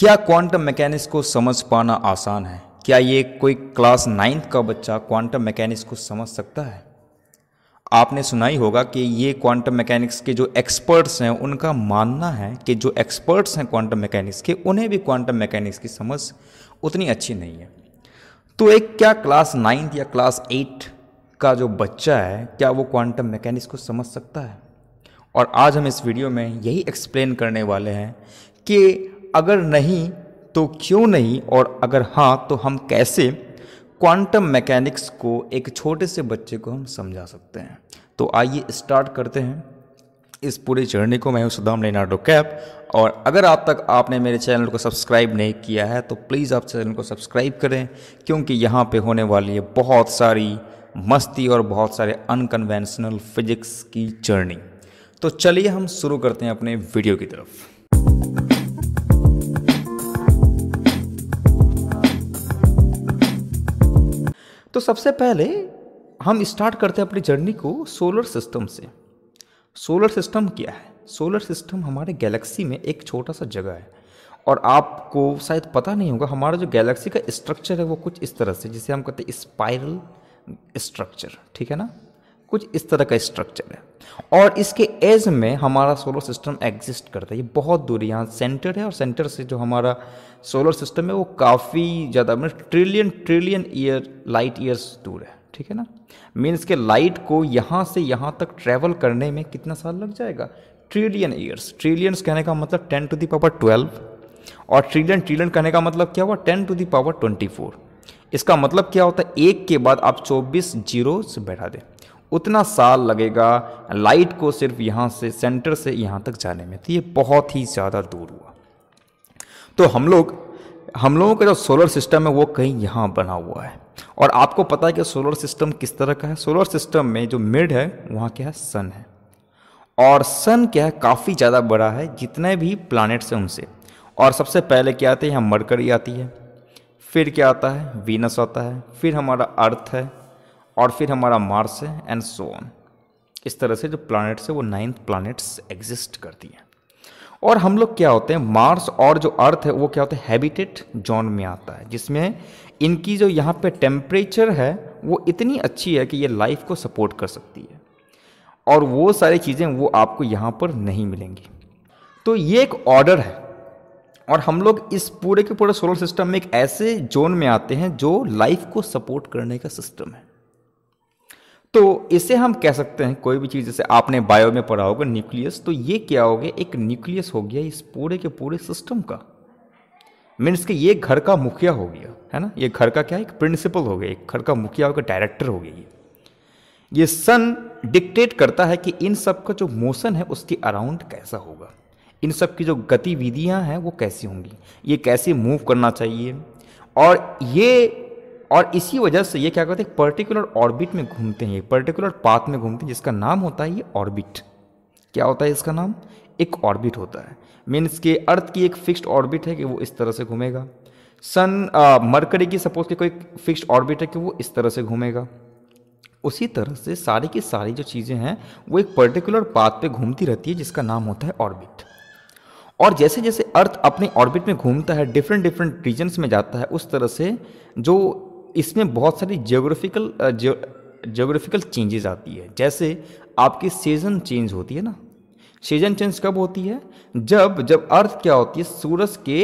क्या quantum mechanics को समझ पाना आसान है क्या ये कोई क्लास नाइन्थ का बच्चा क्वांटम मैकेनिक्स को समझ सकता है आपने सुना ही होगा कि ये क्वांटम मैकेनिक्स के जो एक्सपर्ट्स हैं उनका मानना है कि जो एक्सपर्ट्स हैं क्वांटम मैकेनिक्स के उन्हें भी क्वांटम मैकेनिक्स की समझ उतनी अच्छी नहीं है तो एक क्या क्लास नाइन्थ या क्लास एट का जो बच्चा है क्या वो क्वांटम मैकेनिक्स को समझ सकता है और आज हम इस वीडियो में यही एक्सप्लेन करने वाले हैं कि अगर नहीं तो क्यों नहीं और अगर हाँ तो हम कैसे क्वांटम मैकेनिक्स को एक छोटे से बच्चे को हम समझा सकते हैं तो आइए स्टार्ट करते हैं इस पूरी जर्नी को मैं हूँ सुदाम लेनाडो कैप और अगर आप तक आपने मेरे चैनल को सब्सक्राइब नहीं किया है तो प्लीज़ आप चैनल को सब्सक्राइब करें क्योंकि यहाँ पे होने वाली है बहुत सारी मस्ती और बहुत सारे अनकन्वेंशनल फिजिक्स की जर्नी तो चलिए हम शुरू करते हैं अपने वीडियो की तरफ तो सबसे पहले हम स्टार्ट करते हैं अपनी जर्नी को सोलर सिस्टम से सोलर सिस्टम क्या है सोलर सिस्टम हमारे गैलेक्सी में एक छोटा सा जगह है और आपको शायद पता नहीं होगा हमारा जो गैलेक्सी का स्ट्रक्चर है वो कुछ इस तरह से जिसे हम कहते हैं स्पाइरल स्ट्रक्चर ठीक है ना कुछ इस तरह का स्ट्रक्चर है और इसके एज में हमारा सोलर सिस्टम एग्जिस्ट करता है ये बहुत दूर यहाँ सेंटर है और सेंटर से जो हमारा सोलर सिस्टम है वो काफ़ी ज़्यादा मतलब trillion trillion year light years दूर है ठीक है ना मीन्स के लाइट को यहाँ से यहाँ तक ट्रेवल करने में कितना साल लग जाएगा ट्रिलियन ईयर्स ट्रिलियंस कहने का मतलब ten to the power twelve और ट्रिलियन ट्रिलियन कहने का मतलब क्या हुआ ten to the power twenty four इसका मतलब क्या होता है एक के बाद आप चौबीस जीरो बैठा दें उतना साल लगेगा लाइट को सिर्फ यहाँ से सेंटर से यहाँ तक जाने में तो ये बहुत ही ज़्यादा दूर हुआ तो हम लोग हम लोगों का जो सोलर सिस्टम है वो कहीं यहाँ बना हुआ है और आपको पता है कि सोलर सिस्टम किस तरह का है सोलर सिस्टम में जो मिड है वहाँ क्या है सन है और सन क्या है काफ़ी ज़्यादा बड़ा है जितने भी प्लानट्स हैं उनसे और सबसे पहले क्या आते हैं यहाँ मरकरी आती है फिर क्या आता है वीनस आता है फिर हमारा अर्थ है और फिर हमारा मार्स है एंड सो ऑन इस तरह से जो प्लानट्स है वो नाइन्थ प्लानट्स एग्जिस्ट करती हैं और हम लोग क्या होते हैं मार्स और जो अर्थ है वो क्या होते हैं हैबिटेट जोन में आता है जिसमें इनकी जो यहाँ पे टेम्परेचर है वो इतनी अच्छी है कि ये लाइफ को सपोर्ट कर सकती है और वो सारी चीज़ें वो आपको यहाँ पर नहीं मिलेंगी तो ये एक ऑर्डर है और हम लोग इस पूरे के पूरे सोलर सिस्टम में एक ऐसे जोन में आते हैं जो लाइफ को सपोर्ट करने का सिस्टम है तो इसे हम कह सकते हैं कोई भी चीज़ जैसे आपने बायो में पढ़ा होगा न्यूक्लियस तो ये क्या हो गया एक न्यूक्लियस हो गया इस पूरे के पूरे सिस्टम का मीन्स कि ये घर का मुखिया हो गया है ना ये घर का क्या एक प्रिंसिपल हो गया एक घर का मुखिया हो गया डायरेक्टर हो गया ये ये सन डिक्टेट करता है कि इन सब का जो मोशन है उसके अराउंड कैसा होगा इन सब की जो गतिविधियां हैं वो कैसी होंगी ये कैसे मूव करना चाहिए और ये और इसी वजह से ये क्या करते हैं पर्टिकुलर ऑर्बिट में घूमते हैं पर्टिकुलर पाथ में घूमते हैं जिसका नाम होता है ये ऑर्बिट क्या होता है इसका नाम एक ऑर्बिट होता है मीन्स के अर्थ की एक फिक्स्ड ऑर्बिट है कि वो इस तरह से घूमेगा सन मरकरी की सपोज के कोई फिक्स्ड ऑर्बिट है कि वो इस तरह से घूमेगा उसी तरह से सारी की सारी जो चीज़ें हैं वो एक पर्टिकुलर पाथ पे घूमती रहती है जिसका नाम होता है ऑर्बिट और जैसे जैसे अर्थ अपने ऑर्बिट में घूमता है डिफरेंट डिफरेंट रीजन्स में जाता है उस तरह से जो इसमें बहुत सारी जोग्राफिकल जोग्राफिकल चेंजेस आती है जैसे आपकी सीजन चेंज होती है ना सीजन चेंज कब होती है जब जब अर्थ क्या होती है सूरज के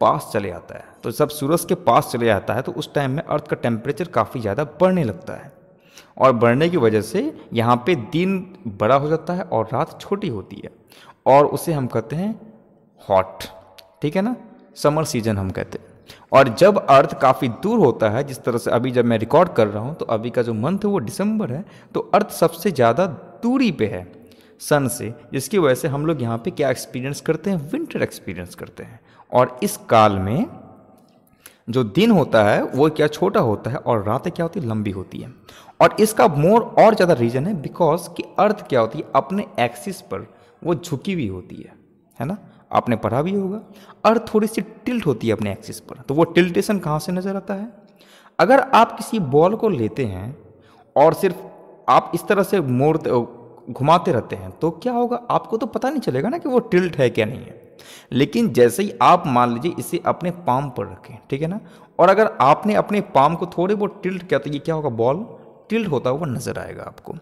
पास चले जाता है तो जब सूरज के पास चले जाता है तो उस टाइम में अर्थ का टेम्परेचर काफ़ी ज़्यादा बढ़ने लगता है और बढ़ने की वजह से यहाँ पे दिन बड़ा हो जाता है और रात छोटी होती है और उसे हम कहते हैं हॉट ठीक है ना समर सीजन हम कहते हैं और जब अर्थ काफ़ी दूर होता है जिस तरह से अभी जब मैं रिकॉर्ड कर रहा हूँ तो अभी का जो मंथ है वो दिसंबर है तो अर्थ सबसे ज़्यादा दूरी पे है सन से जिसकी वजह से हम लोग यहाँ पे क्या एक्सपीरियंस करते हैं विंटर एक्सपीरियंस करते हैं और इस काल में जो दिन होता है वो क्या छोटा होता है और रातें क्या होती है लंबी होती है और इसका मोर और ज़्यादा रीज़न है बिकॉज कि अर्थ क्या होती है अपने एक्सिस पर वो झुकी हुई होती है है ना आपने पढ़ा भी होगा अर्थ थोड़ी सी टिल्ट होती है अपने एक्सिस पर तो वो टिल्टेशन कहाँ से नज़र आता है अगर आप किसी बॉल को लेते हैं और सिर्फ आप इस तरह से मोड़ते घुमाते रहते हैं तो क्या होगा आपको तो पता नहीं चलेगा ना कि वो टिल्ट है क्या नहीं है लेकिन जैसे ही आप मान लीजिए इसे अपने पाम पर रखें ठीक है ना और अगर आपने अपने पाम को थोड़े बहुत टिल्ट किया तो ये क्या होगा बॉल टिल्ट होता हुआ नजर आएगा आपको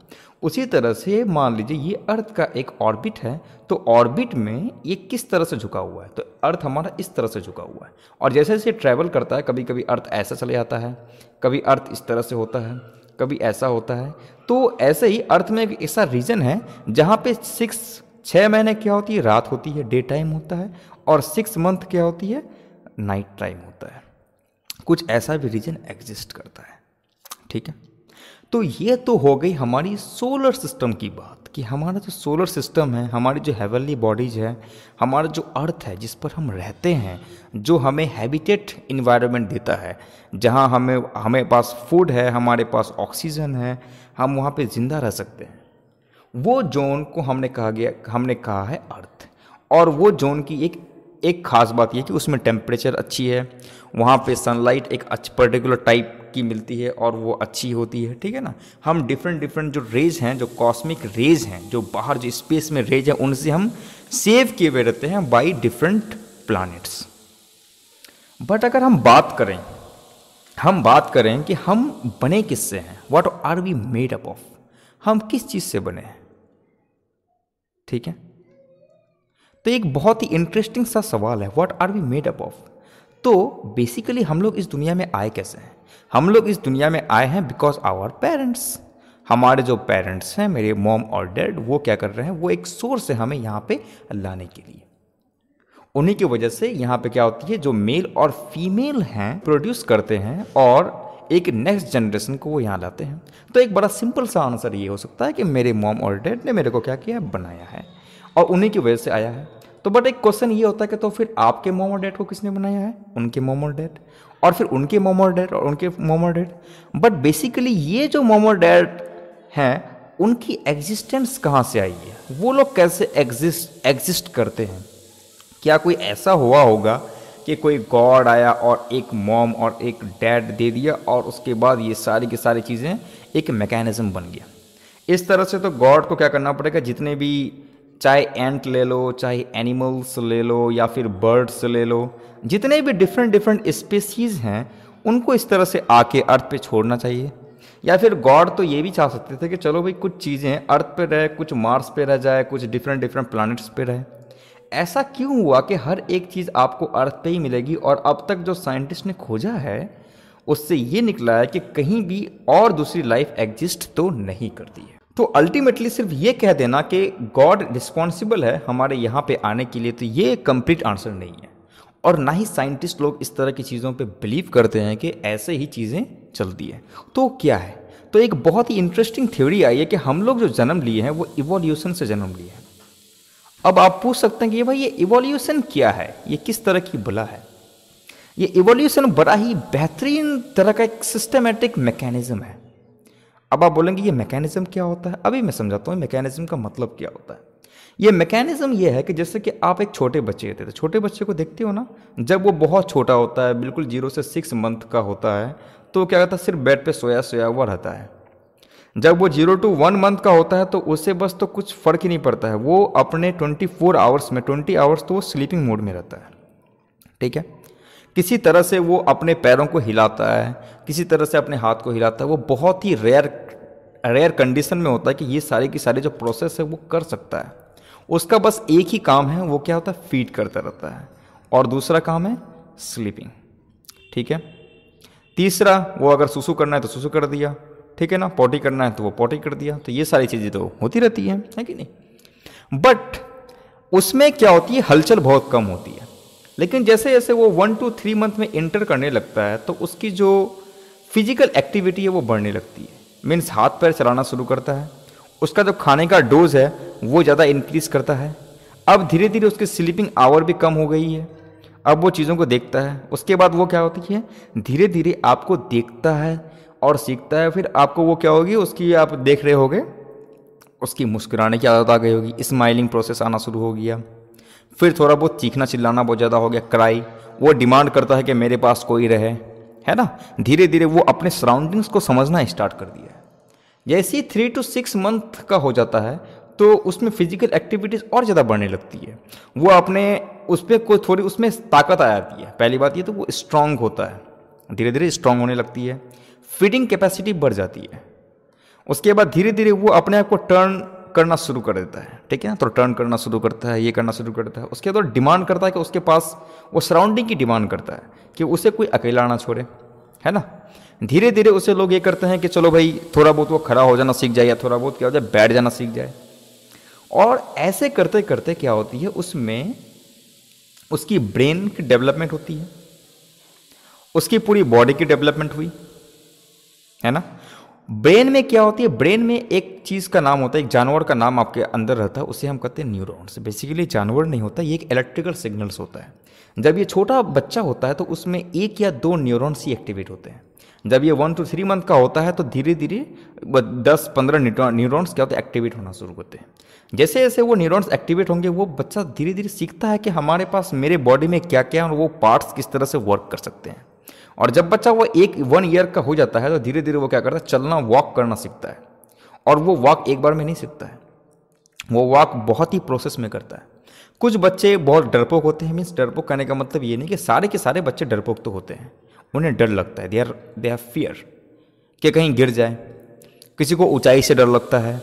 उसी तरह से मान लीजिए ये अर्थ का एक ऑर्बिट है तो ऑर्बिट में ये किस तरह से झुका हुआ है तो अर्थ हमारा इस तरह से झुका हुआ है और जैसे जैसे ट्रैवल करता है कभी कभी अर्थ ऐसा चले जाता है कभी अर्थ इस तरह से होता है कभी ऐसा होता है तो ऐसे ही अर्थ में एक ऐसा रीजन है जहाँ पे सिक्स छः महीने क्या होती है रात होती है डे टाइम होता है और सिक्स मंथ क्या होती है नाइट टाइम होता है कुछ ऐसा भी रीजन एग्जिस्ट करता है ठीक है तो ये तो हो गई हमारी सोलर सिस्टम की बात कि हमारा जो सोलर सिस्टम है हमारी जो हेवनली बॉडीज़ है हमारा जो अर्थ है जिस पर हम रहते हैं जो हमें हैबिटेट इन्वायरमेंट देता है जहाँ हमें हमें पास फूड है हमारे पास ऑक्सीजन है हम वहाँ पे ज़िंदा रह सकते हैं वो जोन को हमने कहा गया हमने कहा है अर्थ और वो जोन की एक एक ख़ास बात यह कि उसमें टेम्परेचर अच्छी है वहाँ पे सनलाइट एक अच्छी पर्टिकुलर टाइप की मिलती है और वो अच्छी होती है ठीक है ना हम डिफरेंट डिफरेंट जो रेज हैं जो कॉस्मिक रेज हैं जो बाहर जो स्पेस में रेज है उनसे हम सेव किए हुए रहते हैं बाई डिफरेंट प्लानट्स बट अगर हम बात करें हम बात करें कि हम बने किससे हैं what are we made up of हम किस चीज़ से बने हैं ठीक है तो एक बहुत ही इंटरेस्टिंग सा सवाल है what are we made up of तो बेसिकली हम लोग इस दुनिया में आए कैसे हैं हम लोग इस दुनिया में आए हैं बिकॉज आवर पेरेंट्स हमारे जो पेरेंट्स हैं मेरे मॉम और डैड वो क्या कर रहे हैं वो एक सोर्स है हमें यहाँ पे लाने के लिए उन्हीं की वजह से यहाँ पे क्या होती है जो मेल और फीमेल हैं प्रोड्यूस करते हैं और एक नेक्स्ट जनरेशन को वो यहाँ लाते हैं तो एक बड़ा सिंपल सा आंसर ये हो सकता है कि मेरे मॉम और डैड ने मेरे को क्या किया बनाया है और उन्हीं की वजह से आया है तो बट एक क्वेश्चन ये होता है कि तो फिर आपके मोम और डैड को किसने बनाया है उनके मोम और डैड और फिर उनके मोमो डैड और उनके मोमो डैड बट बेसिकली ये जो मोमो डैड हैं उनकी एग्जिस्टेंस कहाँ से आई है वो लोग कैसे एग्जिस्ट एग्जिस्ट करते हैं क्या कोई ऐसा हुआ होगा कि कोई गॉड आया और एक मॉम और एक डैड दे दिया और उसके बाद ये सारी की सारी चीज़ें एक मैकेनिज़्म बन गया इस तरह से तो गॉड को क्या करना पड़ेगा जितने भी चाहे एंट ले लो चाहे एनिमल्स ले लो या फिर बर्ड्स ले लो जितने भी डिफरेंट डिफरेंट स्पेसीज़ हैं उनको इस तरह से आके अर्थ पे छोड़ना चाहिए या फिर गॉड तो ये भी चाह सकते थे कि चलो भाई कुछ चीज़ें अर्थ पे रहे कुछ मार्स पे रह जाए कुछ डिफरेंट डिफरेंट प्लानट्स पे रहे ऐसा क्यों हुआ कि हर एक चीज़ आपको अर्थ पे ही मिलेगी और अब तक जो साइंटिस्ट ने खोजा है उससे ये निकला है कि कहीं भी और दूसरी लाइफ एग्जिस्ट तो नहीं करती है तो अल्टीमेटली सिर्फ ये कह देना कि गॉड रिस्पॉन्सिबल है हमारे यहाँ पे आने के लिए तो ये कंप्लीट आंसर नहीं है और ना ही साइंटिस्ट लोग इस तरह की चीज़ों पे बिलीव करते हैं कि ऐसे ही चीज़ें चलती है तो क्या है तो एक बहुत ही इंटरेस्टिंग थ्योरी आई है कि हम लोग जो जन्म लिए हैं वो इवोल्यूशन से जन्म लिए हैं अब आप पूछ सकते हैं कि भाई ये इवोल्यूशन क्या है ये किस तरह की बुला है ये इवोल्यूशन बड़ा ही बेहतरीन तरह का एक सिस्टमेटिक मैकेनिज्म है अब आप बोलेंगे ये मैकेनिज़्म क्या होता है अभी मैं समझाता हूँ मैकेनिज़्म का मतलब क्या होता है ये मैकेनिज़्म ये है कि जैसे कि आप एक छोटे बच्चे थे तो छोटे बच्चे को देखते हो ना जब वो बहुत छोटा होता है बिल्कुल जीरो से सिक्स मंथ का होता है तो क्या कहता है सिर्फ बेड पे सोया सोया हुआ रहता है जब वो जीरो टू वन मंथ का होता है तो उसे बस तो कुछ फ़र्क ही नहीं पड़ता है वो अपने ट्वेंटी फोर आवर्स में ट्वेंटी आवर्स तो वो स्लीपिंग मोड में रहता है ठीक है किसी तरह से वो अपने पैरों को हिलाता है किसी तरह से अपने हाथ को हिलाता है वो बहुत ही रेयर रेयर कंडीशन में होता है कि ये सारे की सारे जो प्रोसेस है वो कर सकता है उसका बस एक ही काम है वो क्या होता है फीड करता रहता है और दूसरा काम है स्लीपिंग ठीक है तीसरा वो अगर सुसु करना है तो सुसु कर दिया ठीक है ना पोटी करना है तो वो पोटी कर दिया तो ये सारी चीज़ें तो होती रहती हैं है कि नहीं बट उसमें क्या होती है हलचल बहुत कम होती है लेकिन जैसे जैसे वो वन टू थ्री मंथ में इंटर करने लगता है तो उसकी जो फिजिकल एक्टिविटी है वो बढ़ने लगती है मीन्स हाथ पैर चलाना शुरू करता है उसका जो खाने का डोज है वो ज़्यादा इंक्रीज़ करता है अब धीरे धीरे उसकी स्लीपिंग आवर भी कम हो गई है अब वो चीज़ों को देखता है उसके बाद वो क्या होती है धीरे धीरे आपको देखता है और सीखता है फिर आपको वो क्या होगी उसकी आप देख रहे होगे उसकी मुस्कुराने की आदत आ गई होगी स्माइलिंग प्रोसेस आना शुरू हो गया फिर थोड़ा बहुत चीखना चिल्लाना बहुत ज़्यादा हो गया क्राई वो डिमांड करता है कि मेरे पास कोई रहे है ना धीरे धीरे वो अपने सराउंडिंग्स को समझना स्टार्ट कर दिया है जैसे ही थ्री टू सिक्स मंथ का हो जाता है तो उसमें फिजिकल एक्टिविटीज़ और ज़्यादा बढ़ने लगती है वो अपने उस पर कोई थोड़ी उसमें ताकत आ जाती है पहली बात ये तो वो स्ट्रांग होता है धीरे धीरे स्ट्रांग होने लगती है फीडिंग कैपेसिटी बढ़ जाती है उसके बाद धीरे धीरे वो अपने आप को टर्न करना शुरू कर देता है ठीक है तो रिटर्न करना शुरू करता है ये करना शुरू करता है उसके बाद तो डिमांड करता है कि उसके पास वो सराउंडिंग की डिमांड करता है कि उसे कोई अकेला ना छोड़े है ना धीरे धीरे उसे लोग ये करते हैं कि चलो भाई थोड़ा बहुत वो खड़ा हो जाना सीख जाए या थोड़ा बहुत क्या हो जाए बैठ जाना सीख जाए और ऐसे करते करते क्या होती है उसमें उसकी ब्रेन की डेवलपमेंट होती है उसकी पूरी बॉडी की डेवलपमेंट हुई है ना ब्रेन में क्या होती है ब्रेन में एक चीज़ का नाम होता है एक जानवर का नाम आपके अंदर रहता है उसे हम कहते हैं न्यूरॉन्स बेसिकली जानवर नहीं होता ये एक इलेक्ट्रिकल सिग्नल्स होता है जब ये छोटा बच्चा होता है तो उसमें एक या दो न्यूरॉन्स ही एक्टिवेट होते हैं जब ये वन टू थ्री मंथ का होता है तो धीरे धीरे दस पंद्रह न्यूरॉन्स क्या होते हैं एक्टिवेट होना शुरू होते हैं जैसे जैसे वो न्यूरॉन्स एक्टिवेट होंगे वो बच्चा धीरे धीरे सीखता है कि हमारे पास मेरे बॉडी में क्या क्या है और वो पार्ट्स किस तरह से वर्क कर सकते हैं और जब बच्चा वो एक वन ईयर का हो जाता है तो धीरे धीरे वो क्या करता है चलना वॉक करना सीखता है और वो वॉक एक बार में नहीं सीखता है वो वॉक बहुत ही प्रोसेस में करता है कुछ बच्चे बहुत डरपोक होते हैं मीन्स डरपोक करने का मतलब ये नहीं कि सारे के सारे बच्चे डरपोक तो होते हैं उन्हें डर लगता है they are they are fear कि कहीं गिर जाए किसी को ऊंचाई से डर लगता है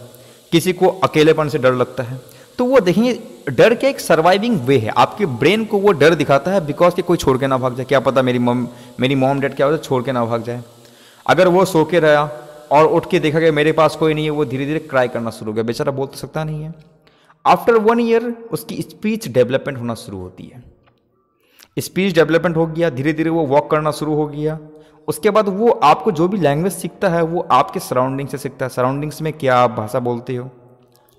किसी को अकेलेपन से डर लगता है तो वो देखेंगे डर के एक सर्वाइविंग वे है आपके ब्रेन को वो डर दिखाता है बिकॉज कि कोई छोड़ के ना भाग जाए क्या पता मेरी मम्मी मेरी मॉम डैड क्या होता छोड़ के ना भाग जाए अगर वो सो के रहा और उठ के देखा गया मेरे पास कोई नहीं है वो धीरे धीरे क्राई करना शुरू हो गया बेचारा बोल तो सकता नहीं है आफ्टर वन ईयर उसकी स्पीच डेवलपमेंट होना शुरू होती है स्पीच डेवलपमेंट हो गया धीरे धीरे वो वॉक करना शुरू हो गया उसके बाद वो आपको जो भी लैंग्वेज सीखता है वो आपके सराउंडिंग से सीखता है सराउंडिंग्स में क्या आप भाषा बोलते हो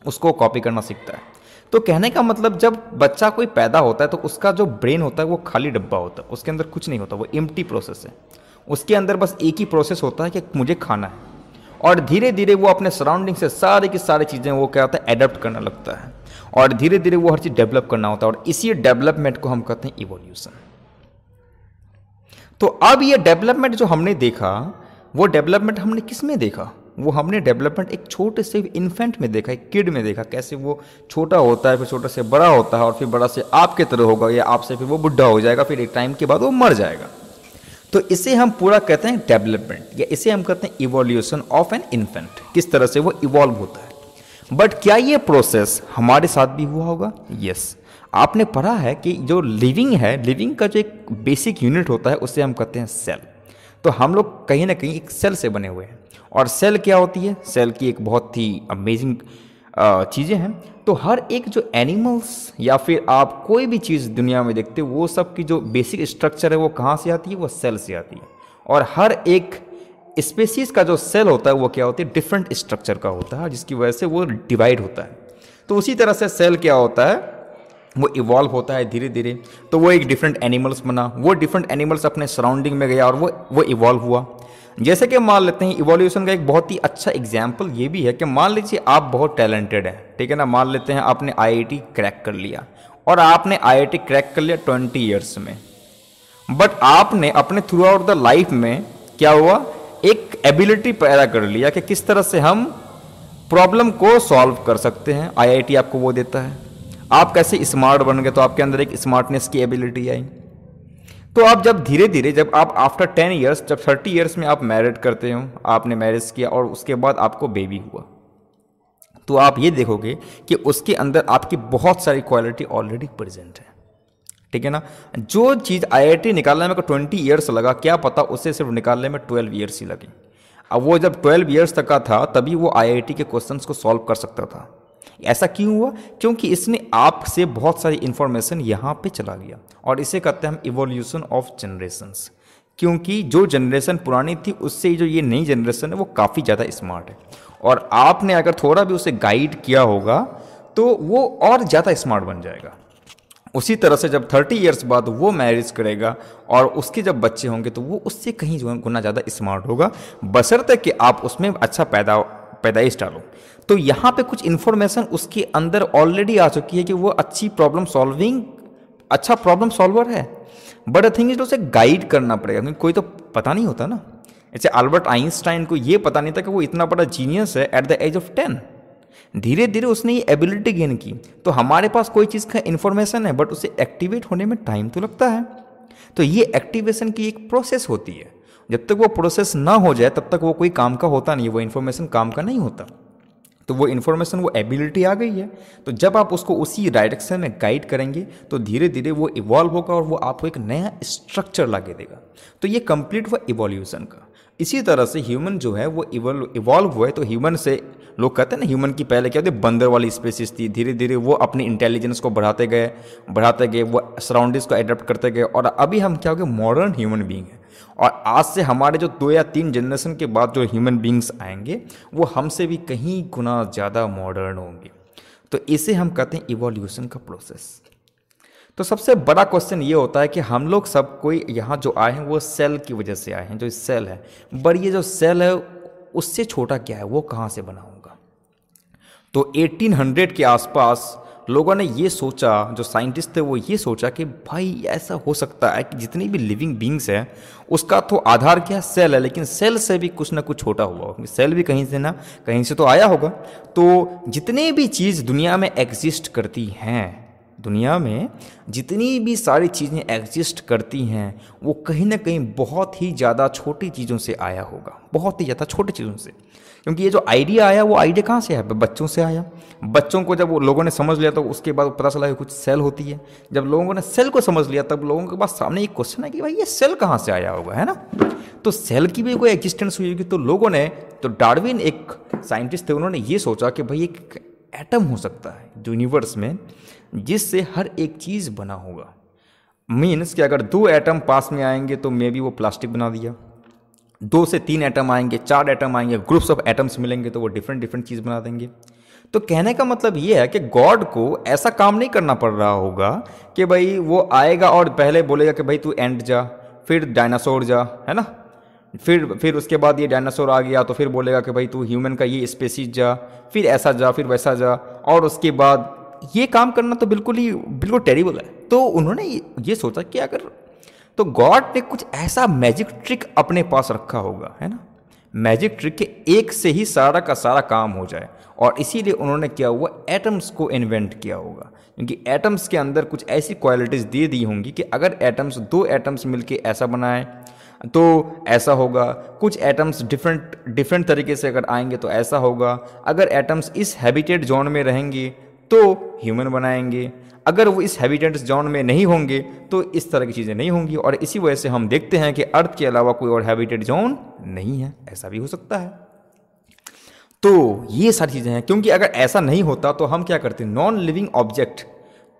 उसको कॉपी करना सीखता है तो कहने का मतलब जब बच्चा कोई पैदा होता है तो उसका जो ब्रेन होता है वो खाली डब्बा होता है उसके अंदर कुछ नहीं होता वो एम्प्टी प्रोसेस है उसके अंदर बस एक ही प्रोसेस होता है कि मुझे खाना है और धीरे धीरे वो अपने सराउंडिंग से सारे की सारी चीज़ें वो क्या होता है एडप्ट करना लगता है और धीरे धीरे वो हर चीज़ डेवलप करना होता है और इसी डेवलपमेंट को हम कहते हैं इवोल्यूशन तो अब ये डेवलपमेंट जो हमने देखा वो डेवलपमेंट हमने किस में देखा वो हमने डेवलपमेंट एक छोटे से इन्फेंट में देखा एक किड में देखा कैसे वो छोटा होता है फिर छोटा से बड़ा होता है और फिर बड़ा से आपके तरह होगा या आपसे फिर वो बुढ़ा हो जाएगा फिर एक टाइम के बाद वो मर जाएगा तो इसे हम पूरा कहते हैं डेवलपमेंट या इसे हम कहते हैं इवोल्यूशन ऑफ एन इन्फेंट किस तरह से वो इवॉल्व होता है बट क्या ये प्रोसेस हमारे साथ भी हुआ होगा यस yes. आपने पढ़ा है कि जो लिविंग है लिविंग का जो एक बेसिक यूनिट होता है उसे हम कहते हैं सेल तो हम लोग कहीं ना कहीं एक सेल से बने हुए हैं और सेल क्या होती है सेल की एक बहुत ही अमेजिंग चीज़ें हैं तो हर एक जो एनिमल्स या फिर आप कोई भी चीज़ दुनिया में देखते हो वो सब की जो बेसिक स्ट्रक्चर है वो कहाँ से आती है वो सेल से आती है और हर एक स्पेसीज का जो सेल होता है वो क्या होती है डिफरेंट स्ट्रक्चर का होता है जिसकी वजह से वो डिवाइड होता है तो उसी तरह से सेल क्या होता है वो इवॉल्व होता है धीरे धीरे तो वो एक डिफरेंट एनिमल्स बना वो डिफरेंट एनिमल्स अपने सराउंडिंग में गया और वो वो इवॉल्व हुआ जैसे कि मान लेते हैं इवोल्यूशन का एक बहुत ही अच्छा एग्जाम्पल ये भी है कि मान लीजिए आप बहुत टैलेंटेड हैं ठीक है ना मान लेते हैं आपने आई क्रैक कर लिया और आपने आई क्रैक कर लिया ट्वेंटी ईयर्स में बट आपने अपने थ्रू आउट द लाइफ में क्या हुआ एक एबिलिटी पैदा कर लिया कि किस तरह से हम प्रॉब्लम को सॉल्व कर सकते हैं आईआईटी आपको वो देता है आप कैसे स्मार्ट बन गए तो आपके अंदर एक स्मार्टनेस की एबिलिटी आई तो आप जब धीरे धीरे जब आप आफ्टर टेन ईयर्स जब थर्टी ईयर्स में आप मैरिड करते हो आपने मैरिज किया और उसके बाद आपको बेबी हुआ तो आप ये देखोगे कि उसके अंदर आपकी बहुत सारी क्वालिटी ऑलरेडी प्रेजेंट है ठीक है ना जो चीज़ आईआईटी निकालने में ट्वेंटी ईयर्स लगा क्या पता उसे सिर्फ निकालने में ट्वेल्व ईयर्स ही लगे अब वो जब ट्वेल्व ईयर्स तक का था तभी वो आई के क्वेश्चन को सॉल्व कर सकता था ऐसा क्यों हुआ क्योंकि इसने आपसे बहुत सारी इन्फॉर्मेशन यहाँ पे चला लिया और इसे कहते हैं हम इवोल्यूशन ऑफ जनरेशंस क्योंकि जो जनरेशन पुरानी थी उससे जो ये नई जनरेशन है वो काफ़ी ज़्यादा स्मार्ट है और आपने अगर थोड़ा भी उसे गाइड किया होगा तो वो और ज़्यादा स्मार्ट बन जाएगा उसी तरह से जब थर्टी ईयर्स बाद वो मैरिज करेगा और उसके जब बच्चे होंगे तो वो उससे कहीं जो गुना ज़्यादा स्मार्ट होगा बशर्ते कि आप उसमें अच्छा पैदा पैदाइश डालो तो यहाँ पे कुछ इन्फॉर्मेशन उसके अंदर ऑलरेडी आ चुकी है कि वो अच्छी प्रॉब्लम सॉल्विंग अच्छा प्रॉब्लम सॉल्वर है बट आई थिंक इज उसे गाइड करना पड़ेगा क्योंकि कोई तो पता नहीं होता ना जैसे अल्बर्ट आइंस्टाइन को ये पता नहीं था कि वो इतना बड़ा जीनियस है at the age of ten धीरे धीरे उसने ये एबिलिटी गेन की तो हमारे पास कोई चीज़ का इन्फॉर्मेशन है बट उसे एक्टिवेट होने में टाइम तो लगता है तो ये एक्टिवेशन की एक प्रोसेस होती है जब तक वो प्रोसेस ना हो जाए तब तक वो कोई काम का होता नहीं वो इन्फॉर्मेशन काम का नहीं होता तो वो इन्फॉर्मेशन वो एबिलिटी आ गई है तो जब आप उसको उसी डायरेक्शन में गाइड करेंगे तो धीरे धीरे वो इवॉल्व होगा और वो आपको एक नया स्ट्रक्चर ला के देगा तो ये कंप्लीट हुआ इवोल्यूशन का इसी तरह से ह्यूमन जो है वो इवॉल्व है तो ह्यूमन से लोग कहते हैं ना ह्यूमन की पहले क्या होती है बंदर वाली स्पेसिस थी धीरे धीरे वो अपने इंटेलिजेंस को बढ़ाते गए बढ़ाते गए वो सराउंडिंग्स को एडेप्ट करते गए और अभी हम क्या हो गए मॉडर्न ह्यूमन बींग है और आज से हमारे जो दो या तीन जनरेशन के बाद जो ह्यूमन बींग्स आएंगे वो हमसे भी कहीं गुना ज़्यादा मॉडर्न होंगे तो इसे हम कहते हैं इवोल्यूशन का प्रोसेस तो सबसे बड़ा क्वेश्चन ये होता है कि हम लोग सब कोई यहाँ जो आए हैं वो सेल की वजह से आए हैं जो सेल है बट ये जो सेल है उससे छोटा क्या है वो कहाँ से बना होगा तो 1800 के आसपास लोगों ने ये सोचा जो साइंटिस्ट थे वो ये सोचा कि भाई ऐसा हो सकता है कि जितनी भी लिविंग बींग्स हैं उसका तो आधार क्या सेल है लेकिन सेल से भी कुछ ना कुछ छोटा हुआ सेल भी कहीं से ना कहीं से तो आया होगा तो जितनी भी चीज़ दुनिया में एग्जिस्ट करती हैं दुनिया में जितनी भी सारी चीज़ें एग्जिस्ट करती हैं वो कहीं ना कहीं बहुत ही ज़्यादा छोटी चीज़ों से आया होगा बहुत ही ज़्यादा छोटी चीज़ों से क्योंकि ये जो आइडिया आया वो आइडिया कहाँ से आया बच्चों से आया बच्चों को जब लोगों ने समझ लिया तो उसके बाद पता चला कि कुछ सेल होती है जब लोगों ने सेल को समझ लिया तब लोगों के पास सामने एक क्वेश्चन है कि भाई ये सेल कहाँ से आया होगा है ना तो सेल की भी कोई एग्जिस्टेंस हुई होगी तो लोगों ने तो डार्विन एक साइंटिस्ट थे उन्होंने ये सोचा कि भाई एक एटम हो सकता है यूनिवर्स में जिससे हर एक चीज़ बना होगा मीन्स कि अगर दो एटम पास में आएंगे तो मे बी वो प्लास्टिक बना दिया दो से तीन एटम आएंगे चार एटम आएंगे ग्रुप्स ऑफ एटम्स मिलेंगे तो वो डिफरेंट डिफरेंट चीज़ बना देंगे तो कहने का मतलब ये है कि गॉड को ऐसा काम नहीं करना पड़ रहा होगा कि भाई वो आएगा और पहले बोलेगा कि भाई तू एंड जा फिर डायनासोर जा है ना फिर फिर उसके बाद ये डायनासोर आ गया तो फिर बोलेगा कि भाई तू ह्यूमन का ये स्पेसिस जा फिर ऐसा जा फिर वैसा जा और उसके बाद ये काम करना तो बिल्कुल ही बिल्कुल टेरिबल है तो उन्होंने ये सोचा कि अगर तो गॉड ने कुछ ऐसा मैजिक ट्रिक अपने पास रखा होगा है ना मैजिक ट्रिक के एक से ही सारा का सारा काम हो जाए और इसीलिए उन्होंने क्या हुआ एटम्स को इन्वेंट किया होगा क्योंकि एटम्स के अंदर कुछ ऐसी क्वालिटीज़ दे दी होंगी कि अगर एटम्स दो एटम्स मिलके ऐसा बनाए तो ऐसा होगा कुछ एटम्स डिफरेंट डिफरेंट तरीके से अगर आएंगे तो ऐसा होगा अगर एटम्स इस हैबिटेट जोन में रहेंगे तो ह्यूमन बनाएंगे अगर वो इस हैबिटेंट जोन में नहीं होंगे तो इस तरह की चीज़ें नहीं होंगी और इसी वजह से हम देखते हैं कि अर्थ के अलावा कोई और हैबिटेट जोन नहीं है ऐसा भी हो सकता है तो ये सारी चीज़ें हैं क्योंकि अगर ऐसा नहीं होता तो हम क्या करते नॉन लिविंग ऑब्जेक्ट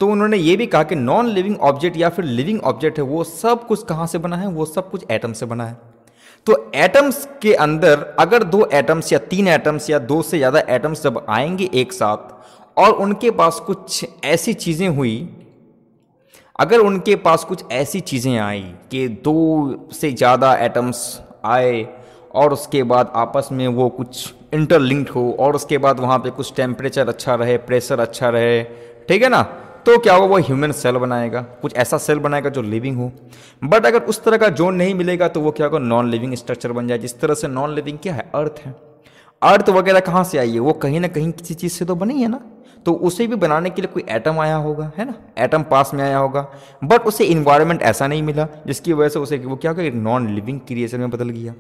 तो उन्होंने ये भी कहा कि नॉन लिविंग ऑब्जेक्ट या फिर लिविंग ऑब्जेक्ट है वो सब कुछ कहाँ से बना है वो सब कुछ एटम से बना है तो एटम्स के अंदर अगर दो एटम्स या तीन एटम्स या दो से ज़्यादा एटम्स जब आएंगे एक साथ और उनके पास कुछ ऐसी चीज़ें हुई अगर उनके पास कुछ ऐसी चीज़ें आई कि दो से ज़्यादा एटम्स आए और उसके बाद आपस में वो कुछ इंटरलिंक्ड हो और उसके बाद वहाँ पे कुछ टेम्परेचर अच्छा रहे प्रेशर अच्छा रहे ठीक है ना तो क्या होगा वो ह्यूमन सेल बनाएगा कुछ ऐसा सेल बनाएगा जो लिविंग हो बट अगर उस तरह का जोन नहीं मिलेगा तो वो क्या होगा नॉन लिविंग स्ट्रक्चर बन जाए जिस तरह से नॉन लिविंग क्या है अर्थ है अर्थ वगैरह कहाँ से आई है वो कहीं ना कहीं किसी चीज़ से तो बनी है ना तो उसे भी बनाने के लिए कोई एटम आया होगा है ना एटम पास में आया होगा बट उसे इन्वायरमेंट ऐसा नहीं मिला जिसकी वजह से उसे वो क्या हो गया नॉन लिविंग क्रिएशन में बदल गया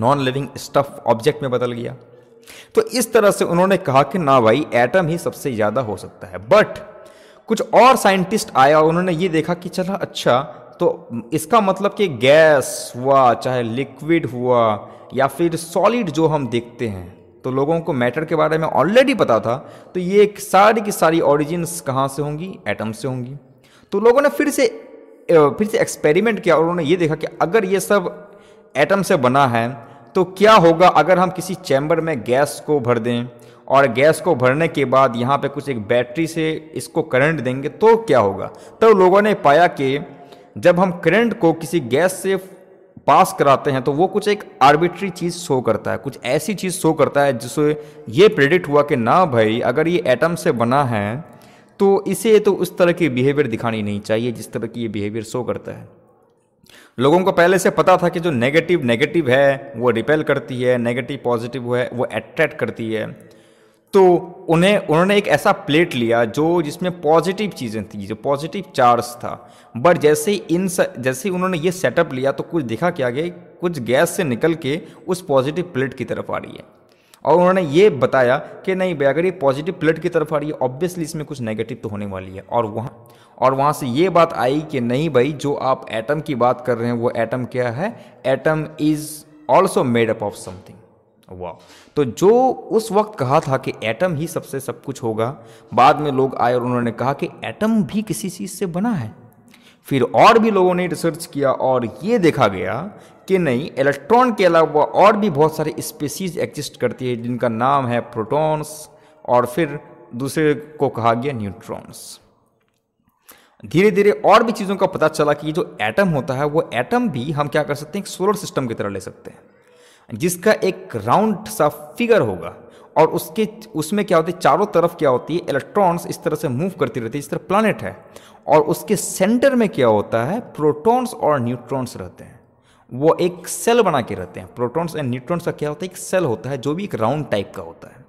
नॉन लिविंग स्टफ ऑब्जेक्ट में बदल गया तो इस तरह से उन्होंने कहा कि ना भाई एटम ही सबसे ज़्यादा हो सकता है बट कुछ और साइंटिस्ट आया उन्होंने ये देखा कि चला अच्छा तो इसका मतलब कि गैस हुआ चाहे लिक्विड हुआ या फिर सॉलिड जो हम देखते हैं तो लोगों को मैटर के बारे में ऑलरेडी पता था तो ये सारी की सारी ऑरिजिन कहाँ से होंगी एटम से होंगी तो लोगों ने फिर से फिर से एक्सपेरिमेंट किया और उन्होंने ये देखा कि अगर ये सब एटम से बना है तो क्या होगा अगर हम किसी चैम्बर में गैस को भर दें और गैस को भरने के बाद यहाँ पे कुछ एक बैटरी से इसको करंट देंगे तो क्या होगा तब तो लोगों ने पाया कि जब हम करंट को किसी गैस से पास कराते हैं तो वो कुछ एक आर्बिट्री चीज़ शो करता है कुछ ऐसी चीज़ शो करता है जिससे ये प्रेडिक्ट हुआ कि ना भाई अगर ये एटम से बना है तो इसे तो उस तरह की बिहेवियर दिखानी नहीं चाहिए जिस तरह की ये बिहेवियर शो करता है लोगों को पहले से पता था कि जो नेगेटिव नेगेटिव है वो रिपेल करती है नेगेटिव पॉजिटिव है वो अट्रैक्ट करती है तो उन्हें उन्होंने एक ऐसा प्लेट लिया जो जिसमें पॉजिटिव चीज़ें थी जो पॉजिटिव चार्ज था बट जैसे ही इन जैसे ही उन्होंने ये सेटअप लिया तो कुछ देखा क्या गया कुछ गैस से निकल के उस पॉजिटिव प्लेट की तरफ आ रही है और उन्होंने ये बताया कि नहीं भाई अगर ये पॉजिटिव प्लेट की तरफ आ रही है ऑब्वियसली इसमें कुछ नेगेटिव तो होने वाली है और वहाँ और वहाँ से ये बात आई कि नहीं भाई जो आप एटम की बात कर रहे हैं वो एटम क्या है atom is also made up of something वाह तो जो उस वक्त कहा था कि एटम ही सबसे सब कुछ होगा बाद में लोग आए और उन्होंने कहा कि एटम भी किसी चीज़ से बना है फिर और भी लोगों ने रिसर्च किया और ये देखा गया कि नहीं इलेक्ट्रॉन के अलावा और भी बहुत सारे स्पेसीज एग्जिस्ट करती है जिनका नाम है प्रोटॉन्स और फिर दूसरे को कहा गया न्यूट्रॉन्स धीरे धीरे और भी चीज़ों का पता चला कि जो एटम होता है वो एटम भी हम क्या कर सकते हैं सोलर सिस्टम की तरह ले सकते हैं जिसका एक राउंड सा फिगर होगा और उसके उसमें क्या होती है चारों तरफ क्या होती है इलेक्ट्रॉन्स इस तरह से मूव करती रहती है इस तरह प्लानट है और उसके सेंटर में क्या होता है प्रोटॉन्स और न्यूट्रॉन्स रहते हैं वो एक सेल बना के रहते हैं प्रोटॉन्स एंड न्यूट्रॉन्स का क्या होता है एक सेल होता है जो भी एक राउंड टाइप का होता है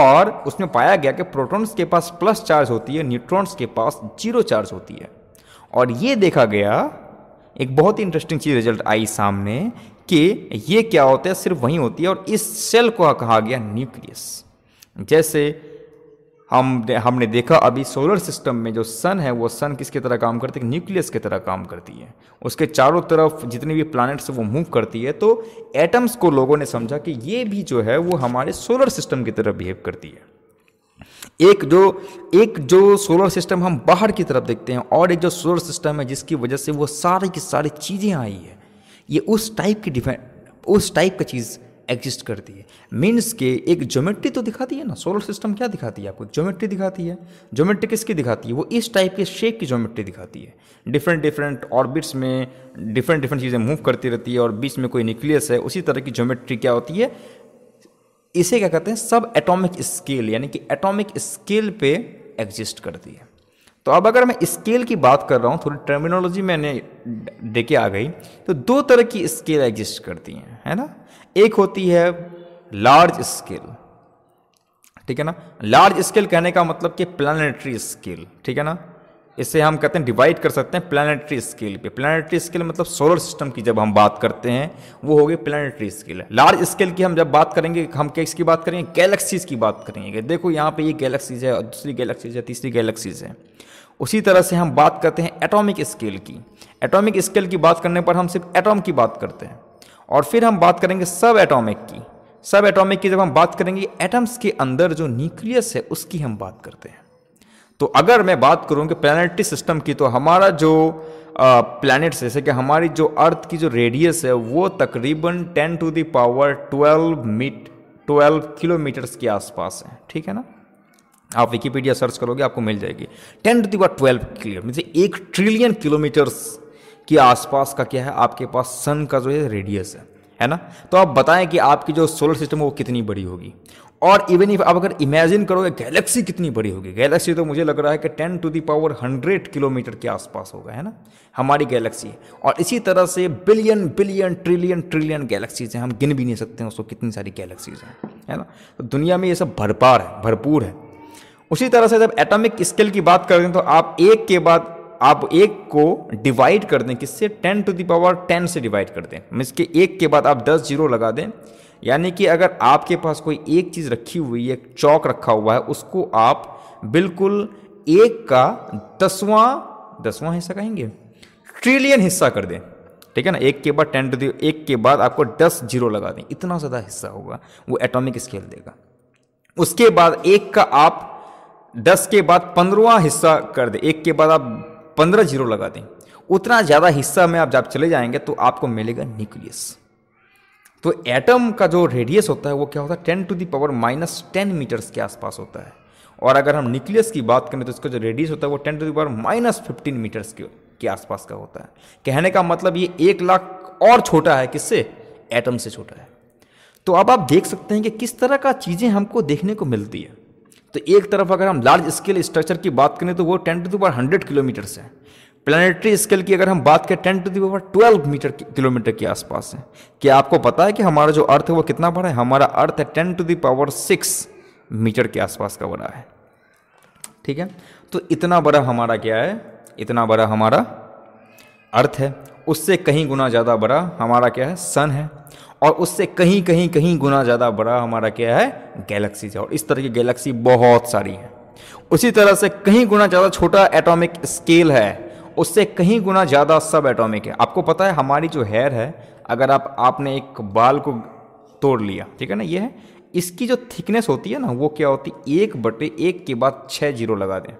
और उसमें पाया गया कि प्रोटॉन्स के पास प्लस चार्ज होती है न्यूट्रॉन्स के पास जीरो चार्ज होती है और ये देखा गया एक बहुत ही इंटरेस्टिंग चीज़ रिजल्ट आई सामने कि ये क्या होता है सिर्फ वहीं होती है और इस सेल को कहा गया न्यूक्लियस जैसे हम हमने देखा अभी सोलर सिस्टम में जो सन है वो सन किसके तरह काम करती है न्यूक्लियस की तरह काम करती है उसके चारों तरफ जितने भी प्लानट्स वो मूव करती है तो एटम्स को लोगों ने समझा कि ये भी जो है वो हमारे सोलर सिस्टम की तरह बिहेव करती है एक जो एक जो सोलर सिस्टम हम बाहर की तरफ देखते हैं और एक जो सोलर सिस्टम है जिसकी वजह से वो सारी की सारी चीज़ें आई है ये उस टाइप की डिफाइन उस टाइप का चीज़ एग्जिस्ट करती है मीन्स के एक ज्योमेट्री तो दिखाती है ना सोलर सिस्टम क्या दिखाती है आपको ज्योमेट्री दिखाती है ज्योमेट्री किसकी दिखाती है वो इस टाइप के शेप की ज्योमेट्री दिखाती है डिफरेंट डिफरेंट ऑर्बिट्स में डिफरेंट डिफरेंट चीज़ें मूव करती रहती है और बीच में कोई न्यूक्लियस है उसी तरह की ज्योमेट्री क्या होती है इसे क्या कहते हैं सब एटॉमिक स्केल यानी कि एटॉमिक स्केल पे एग्जिस्ट करती है तो अब अगर मैं स्केल की बात कर रहा हूँ थोड़ी टर्मिनोलॉजी मैंने देखे आ गई तो दो तरह की स्केल एग्जिस्ट करती हैं है ना एक होती है लार्ज स्केल ठीक है ना लार्ज स्केल कहने का मतलब कि प्लानटरी स्केल ठीक है ना इसे हम कहते हैं डिवाइड कर सकते हैं प्लानिटरी स्केल पे प्लानिटरी स्केल मतलब सोलर सिस्टम की जब हम बात करते हैं वो होगी प्लानिटरी स्केल लार्ज स्केल की हम जब बात करेंगे हम किस की बात करेंगे गैलेक्सीज की बात करेंगे देखो यहाँ पे ये गैलेक्सीज है और दूसरी गैलेक्सीज है तीसरी गैलेक्सीज है उसी तरह से हम बात करते हैं एटॉमिक स्केल की एटॉमिक स्केल की बात करने पर हम सिर्फ एटॉम की बात करते हैं और फिर हम बात करेंगे सब एटॉमिक की सब एटॉमिक की जब हम बात करेंगे एटम्स के अंदर जो न्यूक्लियस है उसकी हम बात करते हैं तो अगर मैं बात करूं कि प्लानटरी सिस्टम की तो हमारा जो प्लैनेट्स जैसे कि हमारी जो अर्थ की जो रेडियस है वो तकरीबन ten to the power twelve metre twelve kilometres के आसपास है ठीक है ना आप विकीपीडिया सर्च करोगे आपको मिल जाएगी ten to the power twelve clear mean एक ट्रिलियन किलोमीटर्स के आसपास का क्या है आपके पास सन का जो है रेडियस है है ना तो आप बताएं कि आपकी जो सोलर सिस्टम है वो कितनी बड़ी होगी और इवन इफ आप अगर इमेजिन करोगे गैलेक्सी कितनी बड़ी होगी गैलेक्सी तो मुझे लग रहा है कि ten to the power hundred kilometre के आसपास होगा है ना हमारी गैलेक्सी और इसी तरह से billion billion trillion trillion galaxies हैं हम गिन भी नहीं सकते हैं उसको कितनी सारी गैलेक्सीज हैं है ना तो दुनिया में ये सब भरपार है भरपूर है उसी तरह से जब एटॉमिक स्केल की बात कर दें तो आप एक के बाद आप एक को डिवाइड कर दें किससे टेन टू दावर टेन से डिवाइड कर दें मीन्स के एक के बाद आप दस जीरो लगा दें यानी कि अगर आपके पास कोई एक चीज़ रखी हुई है चौक रखा हुआ है उसको आप बिल्कुल एक का दसवां दसवां हिस्सा कहेंगे ट्रिलियन हिस्सा कर दें ठीक है ना एक के बाद टेन टू एक के बाद आपको दस जीरो लगा दें इतना ज़्यादा हिस्सा होगा वो एटॉमिक स्केल देगा उसके बाद एक का आप दस के बाद पंद्रवा हिस्सा कर दें एक के बाद आप पंद्रह जीरो लगा दें उतना ज़्यादा हिस्सा में आप जब चले जाएंगे तो आपको मिलेगा न्यूक्लियस तो एटम का जो रेडियस होता है वो क्या होता है ten to the power minus ten metres के आसपास होता है और अगर हम न्यूक्लियस की बात करें तो इसका जो रेडियस होता है वो ten to power minus fifteen metres के के आसपास का होता है कहने का मतलब ये एक लाख और छोटा है किससे एटम से छोटा है तो अब आप देख सकते हैं कि किस तरह का चीज़ें हमको देखने को मिलती है तो एक तरफ अगर हम लार्ज स्केल स्ट्रक्चर की बात करें तो वो ten to power hundred kilometre से है प्लानिटरी स्केल की अगर हम बात करें ten to power twelve metre kilometre के आसपास है क्या आपको पता है कि हमारा जो अर्थ है वो कितना बड़ा है हमारा अर्थ है ten to power six metre के आसपास का बड़ा है ठीक है तो इतना बड़ा हमारा क्या है इतना बड़ा हमारा अर्थ है उससे कहीं गुना ज़्यादा बड़ा हमारा क्या है सन है और उससे कहीं कहीं कहीं गुना ज़्यादा बड़ा हमारा क्या है गैलेक्सीज है और इस तरह की गैलेक्सी बहुत सारी हैं उसी तरह से कहीं गुना ज़्यादा छोटा एटॉमिक स्केल है उससे कहीं गुना ज़्यादा सब एटॉमिक है आपको पता है हमारी जो हेयर है अगर आप आपने एक बाल को तोड़ लिया ठीक है ना ये है इसकी जो थिकनेस होती है ना वो क्या होती है एक बटे एक के बाद छः जीरो लगा दें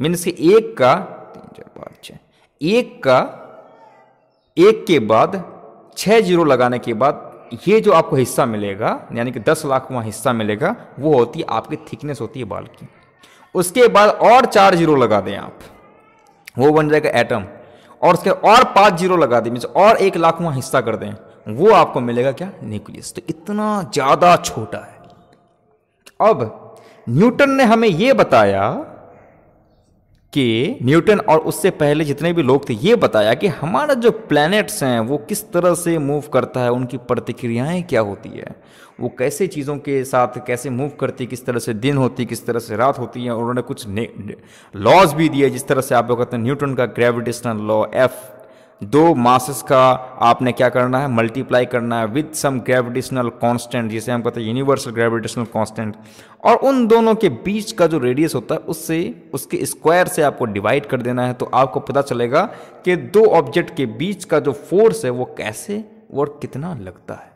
मीन्स एक का तीन चार पाँच छः एक का एक के बाद छः जीरो लगाने के बाद ये जो आपको हिस्सा मिलेगा यानी कि दस लाख वहाँ हिस्सा मिलेगा वो होती है आपकी थिकनेस होती है बाल की उसके बाद और चार जीरो लगा दें आप वो बन जाएगा एटम और उसके और पाँच जीरो लगा दें मीन्स और एक लाख वहाँ हिस्सा कर दें वो आपको मिलेगा क्या न्यूक्लियस तो इतना ज़्यादा छोटा है अब न्यूटन ने हमें ये बताया कि न्यूटन और उससे पहले जितने भी लोग थे ये बताया कि हमारा जो प्लैनेट्स हैं वो किस तरह से मूव करता है उनकी प्रतिक्रियाएं क्या होती है वो कैसे चीज़ों के साथ कैसे मूव करती किस तरह से दिन होती किस तरह से रात होती है उन्होंने कुछ लॉज भी दिए जिस तरह से आप लोग कहते हैं न्यूटन का ग्रेविटेशनल लॉ एफ दो मासस का आपने क्या करना है मल्टीप्लाई करना है विद सम ग्रेविटेशनल कांस्टेंट जिसे हम कहते हैं यूनिवर्सल ग्रेविटेशनल कांस्टेंट और उन दोनों के बीच का जो रेडियस होता है उससे उसके स्क्वायर से आपको डिवाइड कर देना है तो आपको पता चलेगा कि दो ऑब्जेक्ट के बीच का जो फोर्स है वो कैसे और कितना लगता है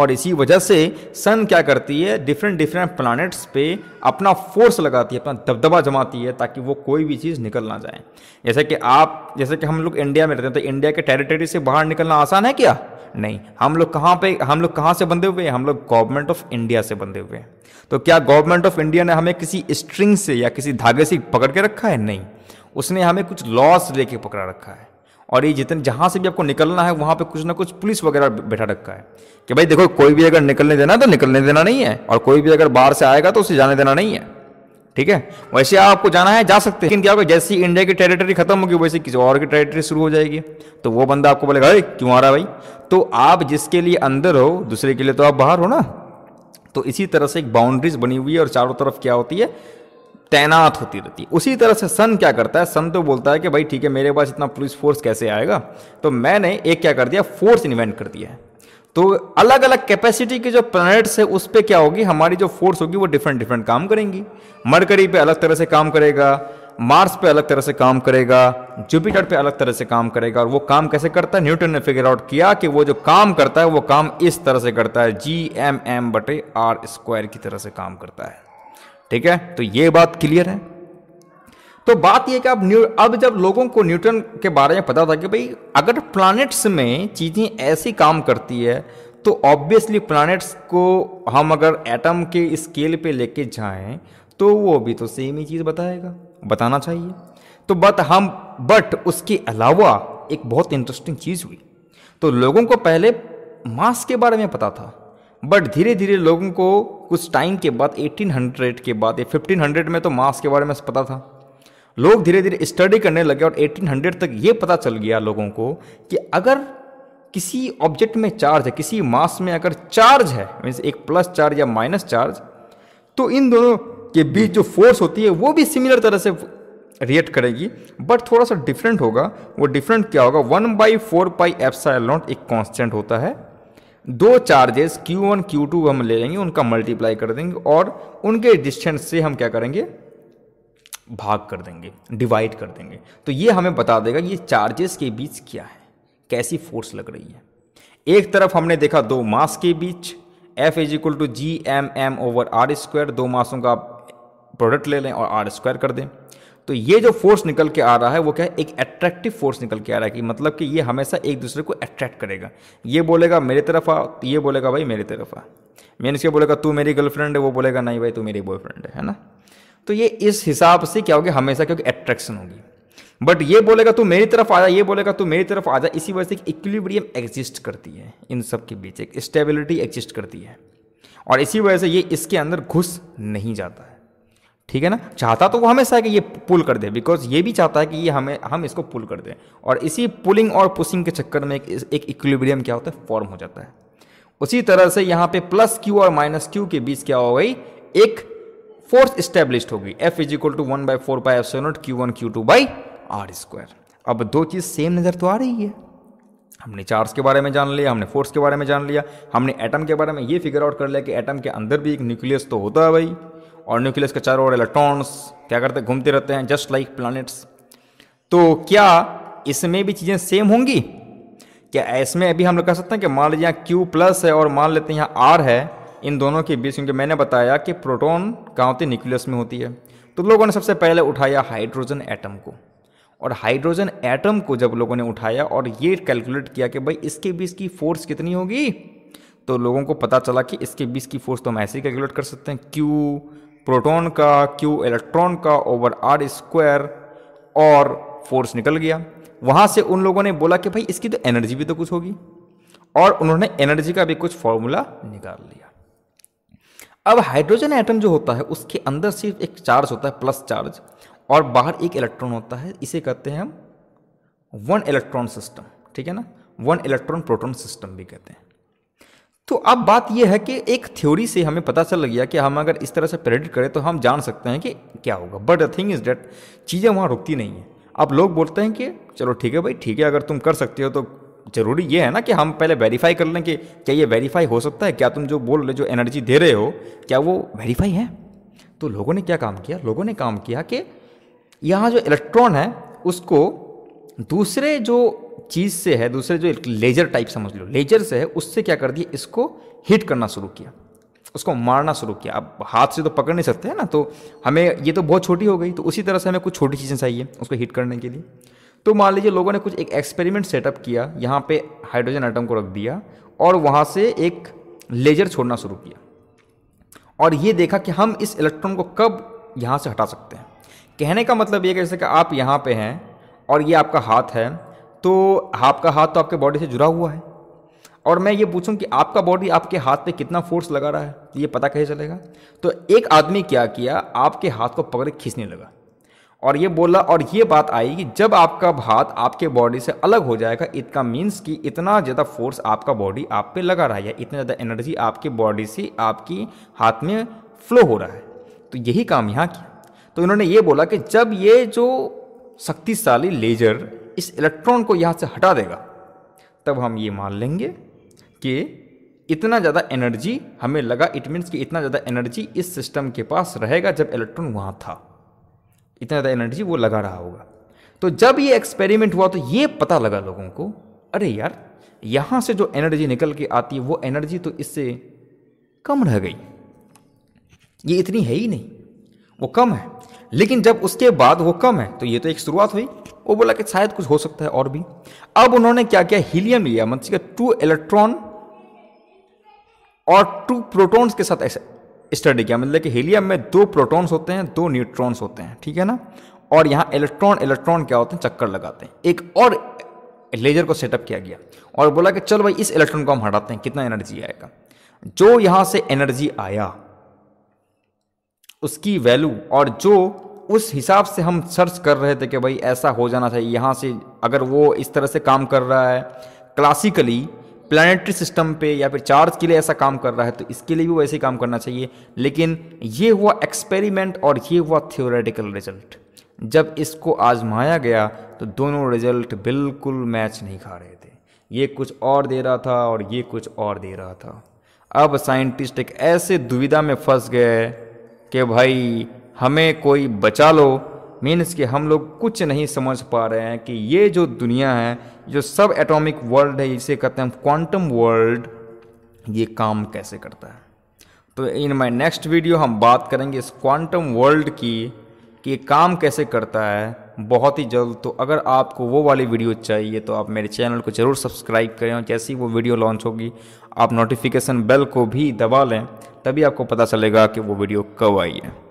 और इसी वजह से सन क्या करती है डिफरेंट डिफरेंट प्लानट्स पे अपना फोर्स लगाती है अपना दबदबा जमाती है ताकि वो कोई भी चीज़ निकल ना जाए जैसे कि आप जैसे कि हम लोग इंडिया में रहते हैं तो इंडिया के टेरिटरी से बाहर निकलना आसान है क्या नहीं हम लोग कहाँ पे हम लोग कहाँ से बंधे हुए हैं हम लोग गवर्नमेंट ऑफ इंडिया से बंधे हुए हैं तो क्या गवर्नमेंट ऑफ इंडिया ने हमें किसी स्ट्रिंग से या किसी धागे से पकड़ के रखा है नहीं उसने हमें कुछ लॉस लेके पकड़ा रखा है और ये जितने जहाँ से भी आपको निकलना है वहाँ पे कुछ ना कुछ पुलिस वगैरह बैठा रखा है कि भाई देखो कोई भी अगर निकलने देना तो निकलने देना नहीं है और कोई भी अगर बाहर से आएगा तो उसे जाने देना नहीं है ठीक है वैसे आपको जाना है जा सकते हैं लेकिन जैसे इंडिया की टेरिटरी खत्म होगी वैसे किसी और की टेरिटरी शुरू हो जाएगी तो वो बंदा आपको बोलेगा अरे क्यों आ रहा भाई तो आप जिसके लिए अंदर हो दूसरे के लिए तो आप बाहर हो ना तो इसी तरह से एक बाउंड्रीज बनी हुई है और चारों तरफ क्या होती है तैनात होती रहती है उसी तरह से सन क्या करता है सन तो बोलता है कि भाई ठीक है मेरे पास इतना पुलिस फोर्स कैसे आएगा तो मैंने एक क्या कर दिया फोर्स इन्वेंट कर दिया है तो अलग अलग कैपेसिटी के जो प्लैनेट्स है उस पर क्या होगी हमारी जो फोर्स होगी वो डिफरेंट डिफरेंट काम करेंगी मरकरी पे अलग तरह से काम करेगा मार्स पे अलग तरह से काम करेगा जुपिटर पे अलग तरह से काम करेगा और वो काम कैसे करता है न्यूटन ने फिगर आउट किया कि वो जो काम करता है वो काम इस तरह से करता है जी एम एम बटे आर स्क्वायर की तरह से काम करता है ठीक है तो ये बात क्लियर है तो बात यह कि अब न्यू अब जब लोगों को न्यूटन के बारे में पता था कि भाई अगर प्लानिट्स में चीज़ें ऐसी काम करती है तो ऑब्वियसली प्लानिट्स को हम अगर एटम के स्केल पे लेके जाएं तो वो भी तो सेम ही चीज़ बताएगा बताना चाहिए तो बट हम बट उसके अलावा एक बहुत इंटरेस्टिंग चीज़ हुई तो लोगों को पहले मास के बारे में पता था बट धीरे धीरे लोगों को कुछ टाइम के बाद 1800 के बाद या 1500 में तो मास के बारे में पता था लोग धीरे धीरे स्टडी करने लगे और 1800 तक ये पता चल गया लोगों को कि अगर किसी ऑब्जेक्ट में चार्ज है किसी मास में अगर चार्ज है मीन्स एक प्लस चार्ज या माइनस चार्ज तो इन दोनों के बीच जो फोर्स होती है वो भी सिमिलर तरह से रिएक्ट करेगी बट थोड़ा सा डिफरेंट होगा वो डिफरेंट क्या होगा one by four pi F naught एक कॉन्स्टेंट होता है दो चार्जेस Q1 Q2 हम ले लेंगे उनका मल्टीप्लाई कर देंगे और उनके डिस्टेंस से हम क्या करेंगे भाग कर देंगे डिवाइड कर देंगे तो ये हमें बता देगा कि ये चार्जेस के बीच क्या है कैसी फोर्स लग रही है एक तरफ हमने देखा दो मास के बीच F is equal to G M M over R square दो मासों का प्रोडक्ट ले लें और आर स्क्वायर कर दें तो ये जो फोर्स निकल के आ रहा है वो क्या है एक अट्रैक्टिव फोर्स निकल के आ रहा है कि मतलब कि ये हमेशा एक दूसरे को अट्रैक्ट करेगा ये बोलेगा मेरे तरफ आ तो ये बोलेगा भाई मेरी तरफ आ मैंने इसके बोलेगा तू मेरी गर्लफ्रेंड है वो बोलेगा नहीं भाई तू मेरी बॉयफ्रेंड है है ना तो ये इस हिसाब से क्या होगी हमेशा क्योंकि अट्रैक्शन होगी बट ये बोलेगा तू मेरी तरफ आ जा ये बोलेगा तू मेरी तरफ आ जा इसी वजह से इक्विलिब्रियम एग्जिस्ट करती है इन सब के बीच एक स्टेबिलिटी एग्जिस्ट करती है और इसी वजह से ये इसके अंदर घुस नहीं जाता है ठीक है ना चाहता तो वो हमेशा है कि ये पुल कर दे बिकॉज ये भी चाहता है कि ये हमें हम इसको पुल कर दें और इसी पुलिंग और पुशिंग के चक्कर में एक एक इक्विलिब्रियम क्या होता है फॉर्म हो जाता है उसी तरह से यहाँ पे प्लस क्यू और माइनस क्यू के बीच क्या हो गई एक फोर्स स्टेब्लिश होगी F is equal to one by four by F naught Q one Q two by R square अब दो चीज़ सेम नज़र तो आ रही है हमने चार्ज के बारे में जान लिया हमने फोर्स के बारे में जान लिया हमने एटम के बारे में ये फिगर आउट कर लिया कि एटम के अंदर भी एक न्यूक्लियस तो होता है भाई और न्यूक्लियस के चारों ओर इलेक्ट्रॉन्स क्या करते घूमते रहते हैं जस्ट लाइक प्लानट्स तो क्या इसमें भी चीज़ें सेम होंगी क्या इसमें अभी हम लोग कह सकते हैं कि मान लीजिए यहाँ क्यू प्लस है और मान लेते हैं यहाँ आर है इन दोनों के बीच क्योंकि मैंने बताया कि प्रोटोन कहाँ होती न्यूक्लियस में होती है तो लोगों ने सबसे पहले उठाया हाइड्रोजन एटम को और हाइड्रोजन एटम को जब लोगों ने उठाया और ये कैलकुलेट किया कि भाई इसके बीच की फोर्स कितनी होगी तो लोगों को पता चला कि इसके बीच की फोर्स तो हम ऐसे ही कैलकुलेट कर सकते हैं क्यू प्रोटॉन का क्यू इलेक्ट्रॉन का ओवर आर स्क्वायर और फोर्स निकल गया वहाँ से उन लोगों ने बोला कि भाई इसकी तो एनर्जी भी तो कुछ होगी और उन्होंने एनर्जी का भी कुछ फॉर्मूला निकाल लिया अब हाइड्रोजन एटम जो होता है उसके अंदर सिर्फ एक चार्ज होता है प्लस चार्ज और बाहर एक इलेक्ट्रॉन होता है इसे कहते हैं हम वन इलेक्ट्रॉन सिस्टम ठीक है ना वन इलेक्ट्रॉन प्रोटॉन सिस्टम भी कहते हैं तो अब बात यह है कि एक थ्योरी से हमें पता चल गया कि हम अगर इस तरह से प्रेडिक्ट करें तो हम जान सकते हैं कि क्या होगा but the thing is that चीज़ें वहाँ रुकती नहीं हैं अब लोग बोलते हैं कि चलो ठीक है भाई ठीक है अगर तुम कर सकते हो तो ज़रूरी ये है ना कि हम पहले वेरीफाई कर लें कि क्या ये वेरीफाई हो सकता है क्या तुम जो बोल रहे जो एनर्जी दे रहे हो क्या वो वेरीफाई है तो लोगों ने क्या काम किया लोगों ने काम किया कि यहाँ जो इलेक्ट्रॉन है उसको दूसरे जो चीज़ से है दूसरे जो एक लेजर टाइप समझ लो लेजर से है उससे क्या कर दिया इसको हिट करना शुरू किया उसको मारना शुरू किया अब हाथ से तो पकड़ नहीं सकते हैं ना तो हमें ये तो बहुत छोटी हो गई तो उसी तरह से हमें कुछ छोटी चीज़ें चाहिए उसको हिट करने के लिए तो मान लीजिए लोगों ने कुछ एक एक्सपेरिमेंट सेटअप किया यहाँ पे हाइड्रोजन आइटम को रख दिया और वहाँ से एक लेजर छोड़ना शुरू किया और ये देखा कि हम इस इलेक्ट्रॉन को कब यहाँ से हटा सकते हैं कहने का मतलब ये कैसे कि आप यहाँ पे हैं और ये आपका हाथ है तो आपका हाथ तो आपके बॉडी से जुड़ा हुआ है और मैं ये पूछूं कि आपका बॉडी आपके हाथ पे कितना फोर्स लगा रहा है ये पता कैसे चलेगा तो एक आदमी क्या किया आपके हाथ को पकड़ खींचने लगा और ये बोला और ये बात आई कि जब आपका हाथ आपके बॉडी से अलग हो जाएगा इतना मीन्स कि इतना ज़्यादा फोर्स आपका बॉडी आप पे लगा रहा है या इतना ज़्यादा एनर्जी आपके बॉडी से आपकी हाथ में फ्लो हो रहा है तो यही काम यहाँ किया तो इन्होंने ये बोला कि जब ये जो शक्तिशाली लेजर इस इलेक्ट्रॉन को यहाँ से हटा देगा तब हम ये मान लेंगे कि इतना ज़्यादा एनर्जी हमें लगा इट मीन्स कि इतना ज़्यादा एनर्जी इस सिस्टम के पास रहेगा जब इलेक्ट्रॉन वहाँ था इतना ज़्यादा एनर्जी वो लगा रहा होगा तो जब ये एक्सपेरिमेंट हुआ तो ये पता लगा लोगों को अरे यार यहाँ से जो एनर्जी निकल के आती है वो एनर्जी तो इससे कम रह गई ये इतनी है ही नहीं वो कम है लेकिन जब उसके बाद वो कम है तो ये तो एक शुरुआत हुई वो बोला कि शायद कुछ हो सकता है और भी अब उन्होंने क्या किया हीलियम लिया मतलब टू इलेक्ट्रॉन और टू प्रोटॉन्स के साथ ऐसे स्टडी किया मतलब कि हीलियम में दो प्रोटॉन्स होते हैं दो न्यूट्रॉन्स होते हैं ठीक है ना और यहाँ इलेक्ट्रॉन इलेक्ट्रॉन क्या होते हैं चक्कर लगाते हैं एक और लेजर को सेटअप किया गया और बोला कि चल भाई इस इलेक्ट्रॉन को हम हटाते हैं कितना एनर्जी आएगा जो यहाँ से एनर्जी आया उसकी वैल्यू और जो उस हिसाब से हम सर्च कर रहे थे कि भाई ऐसा हो जाना चाहिए यहाँ से अगर वो इस तरह से काम कर रहा है क्लासिकली प्लानटरी सिस्टम पे या फिर चार्ज के लिए ऐसा काम कर रहा है तो इसके लिए भी वैसे ही काम करना चाहिए लेकिन ये हुआ एक्सपेरिमेंट और ये हुआ थियोरेटिकल रिजल्ट जब इसको आजमाया गया तो दोनों रिजल्ट बिल्कुल मैच नहीं खा रहे थे ये कुछ और दे रहा था और ये कुछ और दे रहा था अब साइंटिस्ट एक ऐसे दुविधा में फंस गए कि भाई हमें कोई बचा लो मीन्स कि हम लोग कुछ नहीं समझ पा रहे हैं कि ये जो दुनिया है जो सब एटॉमिक वर्ल्ड है इसे कहते हैं क्वांटम वर्ल्ड ये काम कैसे करता है तो इन माई नेक्स्ट वीडियो हम बात करेंगे इस क्वांटम वर्ल्ड की कि ये काम कैसे करता है बहुत ही जल्द तो अगर आपको वो वाली वीडियो चाहिए तो आप मेरे चैनल को ज़रूर सब्सक्राइब करें और जैसे ही वो वीडियो लॉन्च होगी आप नोटिफिकेशन बेल को भी दबा लें तभी आपको पता चलेगा कि वो वीडियो कब आई है